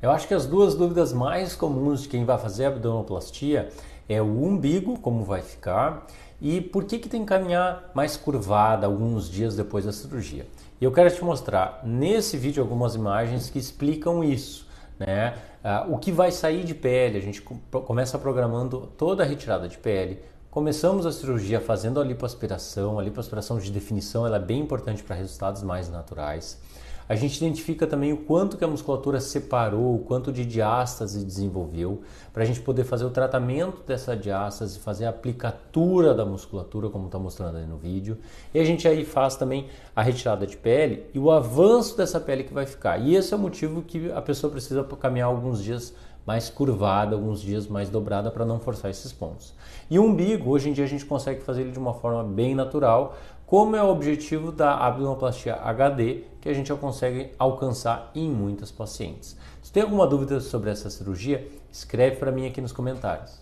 Eu acho que as duas dúvidas mais comuns de quem vai fazer abdominoplastia é o umbigo, como vai ficar, e por que, que tem que caminhar mais curvada alguns dias depois da cirurgia. E eu quero te mostrar nesse vídeo algumas imagens que explicam isso. Né? Ah, o que vai sair de pele, a gente começa programando toda a retirada de pele, Começamos a cirurgia fazendo a lipoaspiração. A lipoaspiração de definição é bem importante para resultados mais naturais. A gente identifica também o quanto que a musculatura separou, o quanto de diástase desenvolveu, para a gente poder fazer o tratamento dessa diástase, fazer a aplicatura da musculatura, como está mostrando aí no vídeo. E a gente aí faz também a retirada de pele e o avanço dessa pele que vai ficar. E esse é o motivo que a pessoa precisa caminhar alguns dias mais curvada, alguns dias mais dobrada para não forçar esses pontos. E o umbigo, hoje em dia a gente consegue fazer ele de uma forma bem natural, como é o objetivo da abdominoplastia HD, que a gente já consegue alcançar em muitas pacientes. Se tem alguma dúvida sobre essa cirurgia, escreve para mim aqui nos comentários.